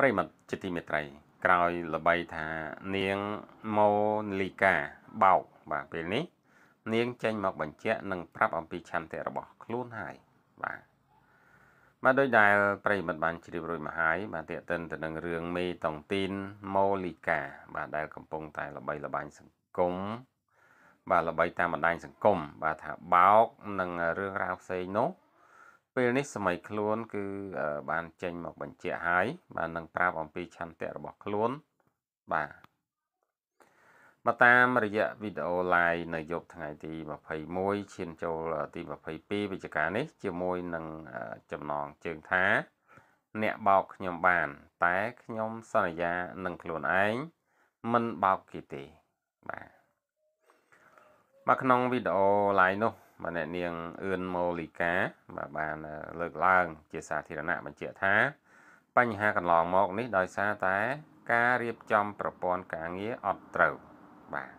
ប្រិមត្តជាទីមេត្រីក្រោយល្បីថានាងម៉ូលីកាបោកបាទពេលនេះនាងចេញមកបញ្ជាក់និង ប្រាប់អំពីឆន្ទៈរបស់ខ្លួនហើយបាទបាទដោយដែលប្រិមត្តបានជ្រាបរួចមកហើយបាទតេតិន ទៅនឹងរឿងមេតង់ទីនម៉ូលីកាបាទដែលកំពុងតែល្បីល្បាញសង្គមបាទល្បីតាមបណ្ដាញសង្គមបាទថាបោកនិងរឿងរ៉ាវផ្សេងនោះពេលនេះសម័យខ្លួនគឺ បានចេញមកបញ្ជាក់ហើយបាននឹងប្រាប់អំពីឆន្ទៈរបស់ខ្លួនបាទមកតាមរយៈវីដេអូ live នៅយប់ថ្ងៃទី21ឈានចូលទី22វិច្ឆិកានេះ ជាមួយនឹងចំណងជើងថា អ្នកបោកខ្ញុំបាន តែខ្ញុំសន្យានឹងខ្លួនឯងមិនបោកគេទេបាទមកក្នុងវីដេអូ live នោះបាទអ្នកនាងអឿនម៉ូលីកាបាទបានលើកឡើង ជាសាធារណៈបញ្ជាក់ថា បញ្ហាកន្លងមក នេះដោយសារតែ ការរៀបចំប្រព័ន្ធការងារអត់ត្រូវបាទ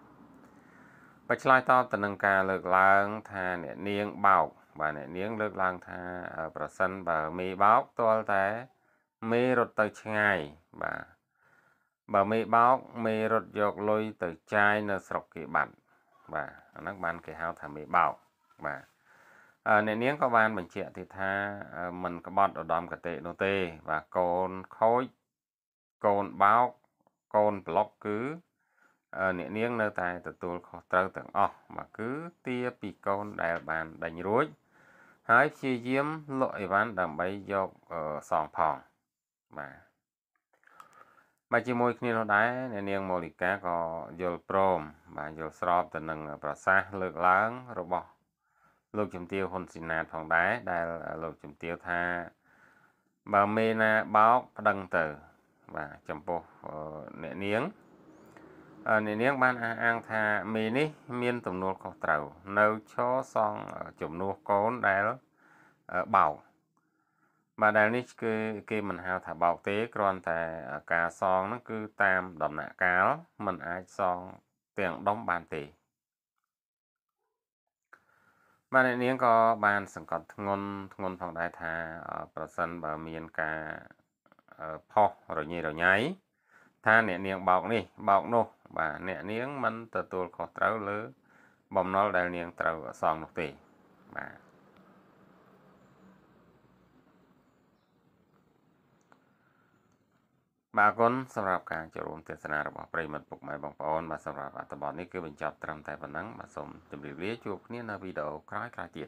បឆ្លើយតបទៅនឹងការលើកឡើងថាអ្នកនាងបោកបាទអ្នកនាងលើកឡើងថាប្រសិនបើមេបោកទាល់តែ មេរត់ទៅឆ្ងាយបាទបើមេបោកមេរត់យកលុយទៅចាយនៅស្រុកគេបាត់បាទអាហ្នឹងបាន គេហៅថាមេបោកបាទអ្នកនាងក៏បាន បញ្ជាក់ទៀតថា មិនក្បត់ឧត្តមគតិនោះទេ បាទកូនខូចកូនបោកកូនប្លុកគឺអ្នកនាងនៅតែទទួលខុសត្រូវទាំងអស់បាទគឺទាពីកូនដែលបានដេញរួចហើយព្យាយាមលក់អីវ៉ាន់ដើម្បីយកសងផងបាទបាទជាមួយ គ្នានោះដែរអ្នកនាងម៉ូលីកាក៏យល់ព្រមបាទយល់ស្រប ទៅនឹងប្រសាសន៍លើកឡើងរបស់លោកជំទាវហ៊ុនស៊ីណាតផងដែរដែលលោកជំទាវថាបើមេណាបោកប្តឹងទៅបាទចំពោះអ្នកនាងអ្នកនាងបានអះអាងថាមេនេះមានទំនួលខុសត្រូវនៅឈរសងជំនួសកូនដែលបោកបាទដែលនេះគឺគេមិនហៅថាបោកទេគ្រាន់តែការសងហ្នឹងគឺតាមដំណាក់កាលมันអាចសងទាំងដុំបានទេបាទអ្នកនាងក៏បាន សង្កត់ធ្ងន់ធ្ងន់ផងដែរថាប្រសិនបើមានការផុសរញ៉េរញ៉ៃថាអ្នកនាង បោកនេះ បោកនោះ បាទអ្នកនាងមិនទទួលខុសត្រូវ លើបំណុលដែលនាងត្រូវសងនោះទេបាទបាទអរគុណសម្រាប់ការចូលរួមទស្សនារបស់ប្រិមិត្តពុកម៉ែបងប្អូនបាទសម្រាប់អត្ថបទនេះគឺបញ្ចប់ត្រឹមតែប៉ុណ្ណឹងបាទសូមជម្រាបលាជួបគ្នានៅវីដេអូក្រោយៗទៀត